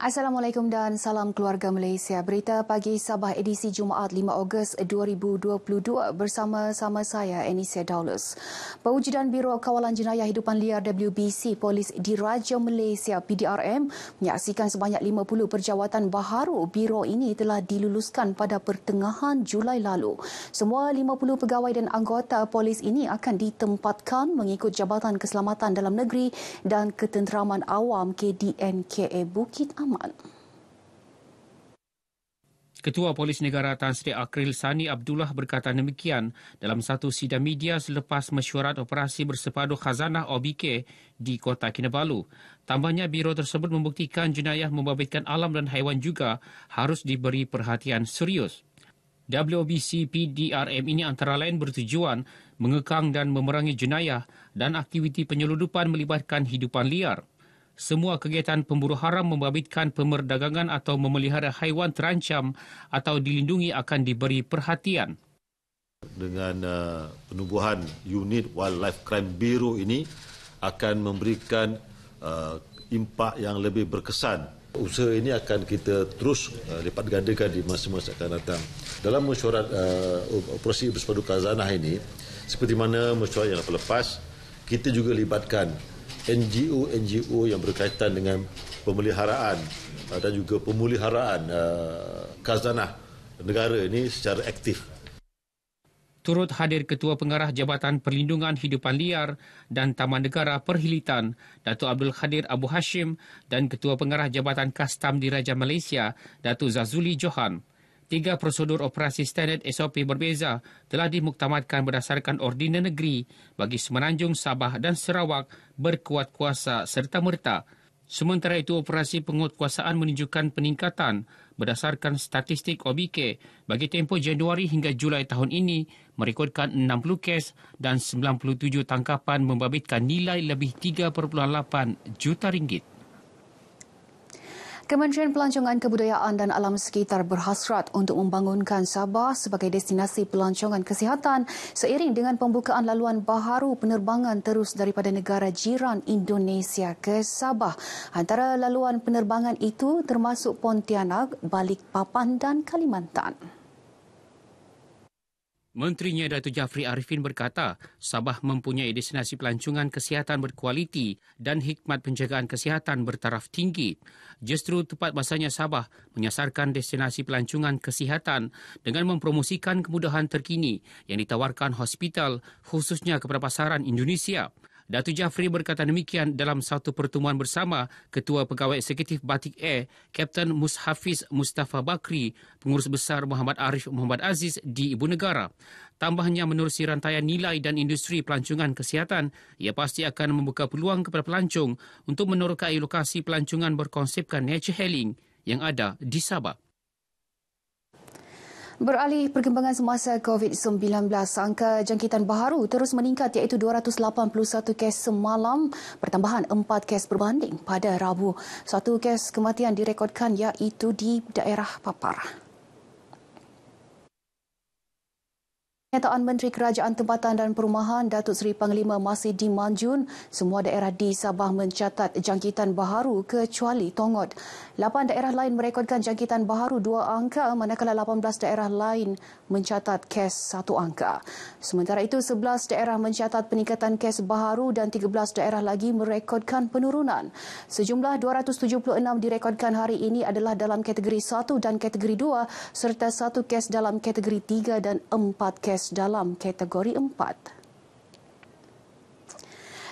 Assalamualaikum dan salam keluarga Malaysia. Berita pagi Sabah edisi Jumaat 5 Ogos 2022 bersama-sama saya Enisia Daulus. Pewujudan Biro Kawalan Jenayah Hidupan Liar WBC Polis Diraja Malaysia PDRM menyaksikan sebanyak 50 perjawatan baharu biro ini telah diluluskan pada pertengahan Julai lalu. Semua 50 pegawai dan anggota polis ini akan ditempatkan mengikut Jabatan Keselamatan Dalam Negeri dan Ketenteraman Awam KDNKA Bukit Amat. Rahman. Ketua Polis Negara Tan Sri Akril Sani Abdullah berkata demikian dalam satu sidang media selepas mesyuarat operasi bersepadu khazanah OBK di Kota Kinabalu. Tambahnya, biro tersebut membuktikan jenayah membabitkan alam dan haiwan juga harus diberi perhatian serius. WBC PDRM ini antara lain bertujuan mengekang dan memerangi jenayah dan aktiviti penyeludupan melibatkan hidupan liar – semua kegiatan pemburu haram membabitkan pemerdagangan atau memelihara haiwan terancam atau dilindungi akan diberi perhatian. Dengan uh, penubuhan unit Wildlife Crime Bureau ini akan memberikan uh, impak yang lebih berkesan. Usaha ini akan kita terus uh, lipat gandakan di masa-masa akan datang. Dalam mesyuarat uh, operasi bersepadu kazanah ini, seperti mana mesyuarat yang lepas, kita juga libatkan NGO-NGO yang berkaitan dengan pemeliharaan ah, dan juga pemuliharaan ah, kazanah negara ini secara aktif. Turut hadir Ketua Pengarah Jabatan Perlindungan Hidupan Liar dan Taman Negara Perhilitan, Datuk Abdul Khadir Abu Hashim dan Ketua Pengarah Jabatan Kastam Diraja Malaysia, Datuk Zazuli Johan tiga prosedur operasi standard SOP berbeza telah dimuktamadkan berdasarkan Ordinan Negeri bagi Semenanjung Sabah dan Sarawak berkuat kuasa serta merta. Sementara itu, operasi kuasaan menunjukkan peningkatan berdasarkan statistik OBK bagi tempoh Januari hingga Julai tahun ini merekodkan 60 kes dan 97 tangkapan membabitkan nilai lebih 3.8 juta ringgit. Kementerian Pelancongan Kebudayaan dan Alam Sekitar berhasrat untuk membangunkan Sabah sebagai destinasi pelancongan kesihatan seiring dengan pembukaan laluan baharu penerbangan terus daripada negara jiran Indonesia ke Sabah. Antara laluan penerbangan itu termasuk Pontianak, Balikpapan dan Kalimantan. Menterinya Datu Jafri Arifin berkata, Sabah mempunyai destinasi pelancongan kesihatan berkualiti dan hikmat penjagaan kesihatan bertaraf tinggi. Justru tepat masanya Sabah menyasarkan destinasi pelancongan kesihatan dengan mempromosikan kemudahan terkini yang ditawarkan hospital khususnya kepada pasaran Indonesia. Datu Jafri berkata demikian dalam satu pertemuan bersama Ketua Pegawai Eksekutif Batik Air, Kapten Mushafiz Mustafa Bakri, Pengurus Besar Muhammad Arif Muhammad Aziz di Ibu Negara. Tambahnya menurut rantaian nilai dan industri pelancongan kesihatan, ia pasti akan membuka peluang kepada pelancong untuk menerokai lokasi pelancongan berkonsepkan nature healing yang ada di Sabah. Beralih perkembangan semasa COVID-19, angka jangkitan baharu terus meningkat iaitu 281 kes semalam, pertambahan 4 kes berbanding pada Rabu. Satu kes kematian direkodkan iaitu di daerah Papar. Kenyataan Menteri Kerajaan Tempatan dan Perumahan Datuk Seri Panglima masih di Manjun, semua daerah di Sabah mencatat jangkitan baharu kecuali Tongod. Lapan daerah lain merekodkan jangkitan baharu dua angka manakala 18 daerah lain mencatat kes satu angka. Sementara itu, 11 daerah mencatat peningkatan kes baharu dan 13 daerah lagi merekodkan penurunan. Sejumlah 276 direkodkan hari ini adalah dalam kategori 1 dan kategori 2 serta satu kes dalam kategori 3 dan 4 kes PKS dalam kategori 4.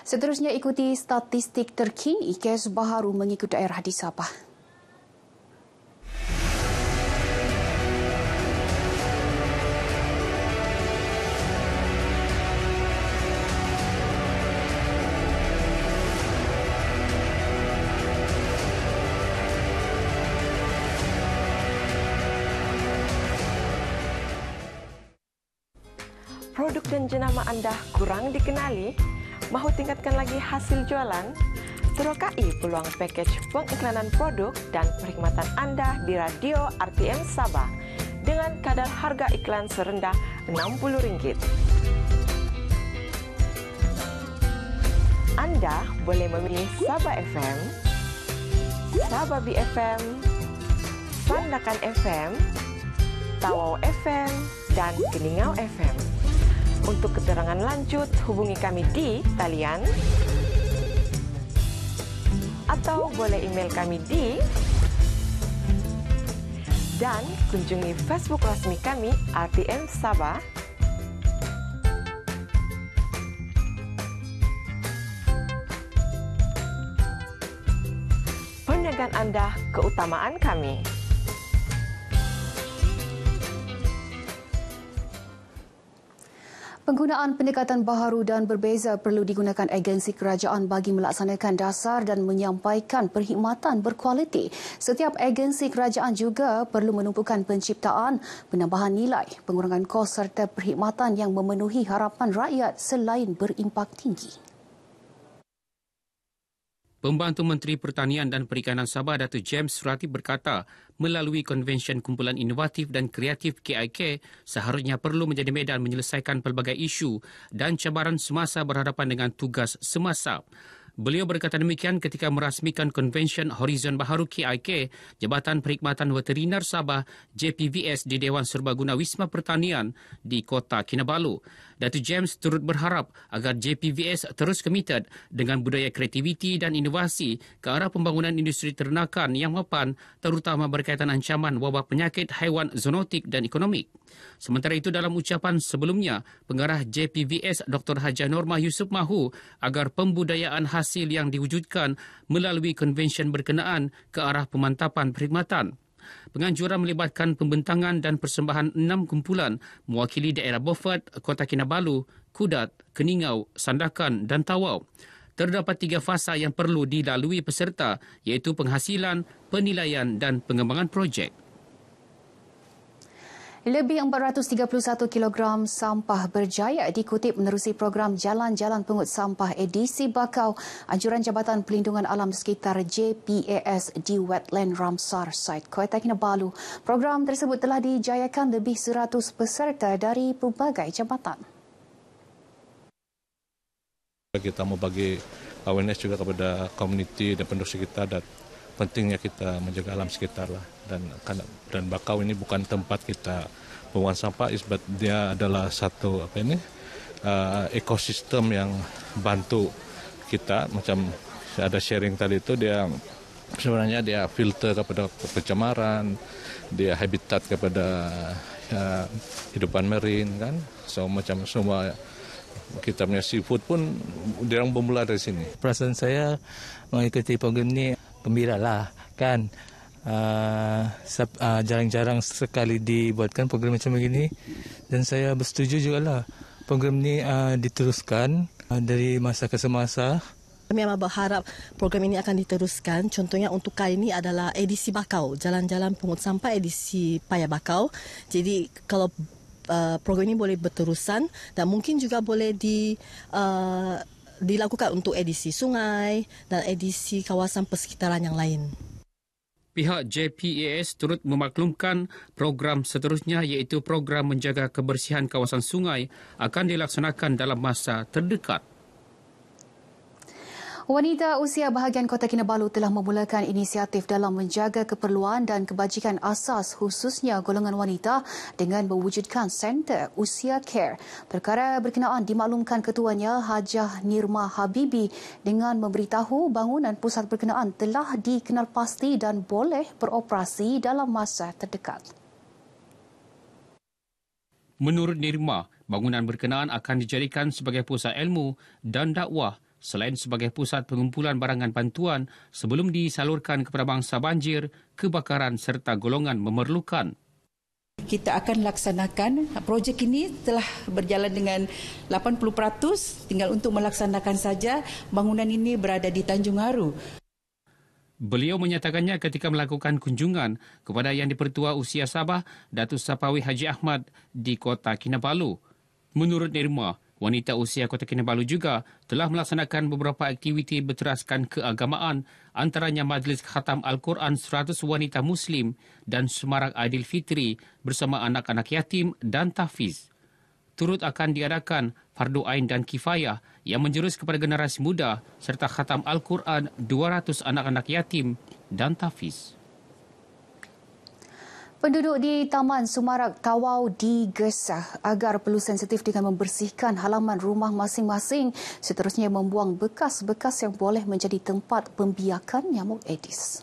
Seterusnya ikuti statistik terkini kes baharu mengikut daerah di Sabah. produk dan jenama Anda kurang dikenali? Mau tingkatkan lagi hasil jualan? Serokai peluang package pengiklanan produk dan perkhidmatan Anda di Radio RTM Sabah dengan kadar harga iklan serendah rm 60 Anda boleh memilih Sabah FM, Sabah BFM, Pandakan FM, Tawau FM, dan Keningau FM. Untuk keterangan lanjut, hubungi kami di talian atau boleh email kami di dan kunjungi Facebook resmi kami RTM Sabah Penyagaan Anda keutamaan kami. Penggunaan pendekatan baharu dan berbeza perlu digunakan agensi kerajaan bagi melaksanakan dasar dan menyampaikan perkhidmatan berkualiti. Setiap agensi kerajaan juga perlu menumpukan penciptaan, penambahan nilai, pengurangan kos serta perkhidmatan yang memenuhi harapan rakyat selain berimpak tinggi. Pembantu Menteri Pertanian dan Perikanan Sabah Datuk James Surati berkata, melalui konvensyen kumpulan inovatif dan kreatif KIK, seharusnya perlu menjadi medan menyelesaikan pelbagai isu dan cabaran semasa berhadapan dengan tugas semasa. Beliau berkata demikian ketika merasmikan Convention Horizon Baharu KIK, Jabatan Perkhidmatan Veteriner Sabah JPVS di Dewan Serbaguna Wisma Pertanian di Kota Kinabalu. Datuk James turut berharap agar JPVS terus komited dengan budaya kreativiti dan inovasi ke arah pembangunan industri ternakan yang mapan terutama berkaitan ancaman wabak penyakit haiwan zoonotik dan ekonomik. Sementara itu dalam ucapan sebelumnya, pengarah JPVS Dr. Haja Norma Yusuf Mahu agar pembudayaan hasil yang diwujudkan melalui konvensyen berkenaan ke arah pemantapan perkhidmatan. Penganjuran melibatkan pembentangan dan persembahan enam kumpulan mewakili daerah Beaufort, Kota Kinabalu, Kudat, Keningau, Sandakan dan Tawau. Terdapat tiga fasa yang perlu dilalui peserta iaitu penghasilan, penilaian dan pengembangan projek. Lebih 431 kg sampah berjaya dikutip menerusi program Jalan-Jalan Pengut Sampah edisi Bakau Anjuran Jabatan Pelindungan Alam Sekitar JPAS di Wetland Ramsar Site Kota Kinabalu. Program tersebut telah dijayakan lebih 100 peserta dari pelbagai jabatan. Kita mau bagi awareness juga kepada komuniti dan penduduk sekitar dan pentingnya kita menjaga alam sekitar lah dan dan bakau ini bukan tempat kita pembuangan sampah isbat dia adalah satu apa ini uh, ekosistem yang bantu kita macam ada sharing tadi itu dia sebenarnya dia filter kepada pencemaran dia habitat kepada uh, eh, hidupan marine kan so macam semua kita punya seafood pun dia bermula dari sini perasaan saya mengikuti program ini gembira lah kan ah, ah, jarang-jarang uh, uh, sekali dibuatkan program macam begini dan saya bersetuju juga lah program ini uh, ah, diteruskan uh, dari masa ke semasa kami amat berharap program ini akan diteruskan. Contohnya untuk kali ini adalah edisi Bakau, Jalan-Jalan Pungut Sampah edisi Paya Bakau. Jadi kalau uh, program ini boleh berterusan dan mungkin juga boleh di uh, dilakukan untuk edisi sungai dan edisi kawasan persekitaran yang lain. Pihak JPAS turut memaklumkan program seterusnya iaitu program menjaga kebersihan kawasan sungai akan dilaksanakan dalam masa terdekat. Wanita usia bahagian Kota Kinabalu telah memulakan inisiatif dalam menjaga keperluan dan kebajikan asas khususnya golongan wanita dengan mewujudkan Center Usia Care. Perkara berkenaan dimaklumkan ketuanya Hajah Nirma Habibi dengan memberitahu bangunan pusat berkenaan telah dikenal pasti dan boleh beroperasi dalam masa terdekat. Menurut Nirma, bangunan berkenaan akan dijadikan sebagai pusat ilmu dan dakwah selain sebagai pusat pengumpulan barangan bantuan sebelum disalurkan kepada bangsa banjir, kebakaran serta golongan memerlukan. Kita akan laksanakan projek ini telah berjalan dengan 80% tinggal untuk melaksanakan saja bangunan ini berada di Tanjung Aru. Beliau menyatakannya ketika melakukan kunjungan kepada Yang Dipertua Usia Sabah, Datuk Sapawi Haji Ahmad di Kota Kinabalu. Menurut Nirmah, wanita usia Kota Kinabalu juga telah melaksanakan beberapa aktiviti berteraskan keagamaan antaranya Majlis Khatam Al-Quran 100 Wanita Muslim dan Semarak Adil Fitri bersama anak-anak yatim dan tahfiz. Turut akan diadakan Fardu Ain dan Kifayah yang menjurus kepada generasi muda serta Khatam Al-Quran 200 anak-anak yatim dan tahfiz. Penduduk di Taman Sumarak Tawau digesah agar perlu sensitif dengan membersihkan halaman rumah masing-masing seterusnya membuang bekas-bekas yang boleh menjadi tempat pembiakan nyamuk Aedes.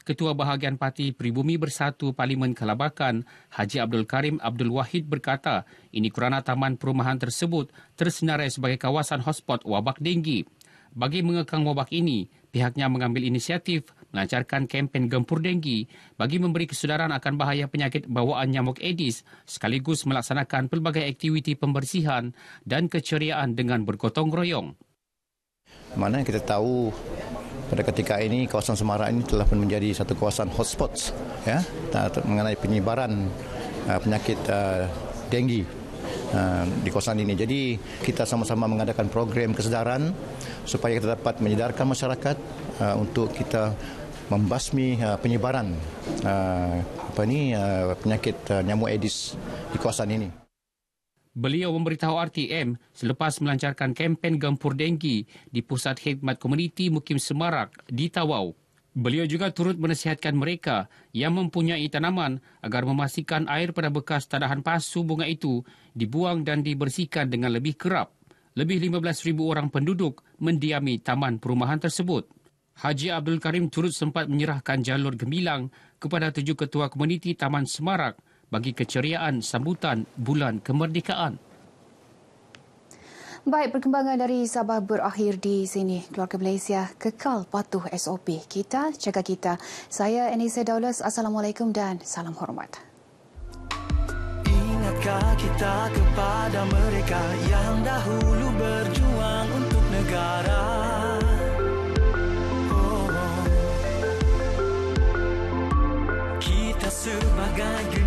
Ketua Bahagian Parti Pribumi Bersatu Parlimen Kelabakan, Haji Abdul Karim Abdul Wahid berkata, ini kerana taman perumahan tersebut tersenarai sebagai kawasan hotspot wabak denggi. Bagi mengekang wabak ini, pihaknya mengambil inisiatif melancarkan kempen gempur denggi bagi memberi kesedaran akan bahaya penyakit bawaan nyamuk Aedes sekaligus melaksanakan pelbagai aktiviti pembersihan dan keceriaan dengan bergotong royong. Mana kita tahu pada ketika ini kawasan Semarang ini telah pun menjadi satu kawasan hotspot ya mengenai penyebaran uh, penyakit uh, denggi uh, di kawasan ini. Jadi kita sama-sama mengadakan program kesedaran supaya kita dapat menyedarkan masyarakat uh, untuk kita membasmi uh, penyebaran uh, apa ni uh, penyakit uh, nyamuk Aedes di kawasan ini. Beliau memberitahu RTM selepas melancarkan kempen gempur denggi di Pusat Khidmat Komuniti Mukim Semarak di Tawau. Beliau juga turut menasihatkan mereka yang mempunyai tanaman agar memastikan air pada bekas tadahan pasu bunga itu dibuang dan dibersihkan dengan lebih kerap. Lebih 15,000 orang penduduk mendiami taman perumahan tersebut. Haji Abdul Karim turut sempat menyerahkan jalur gemilang kepada tujuh ketua komuniti Taman Semarak bagi keceriaan sambutan bulan kemerdekaan. Baik, perkembangan dari Sabah berakhir di sini. Keluarga Malaysia kekal patuh SOP. Kita jaga kita. Saya Anissa Daulas. Assalamualaikum dan salam hormat. Ingatkah kita kepada mereka yang dahulu berjuang untuk negara? got you.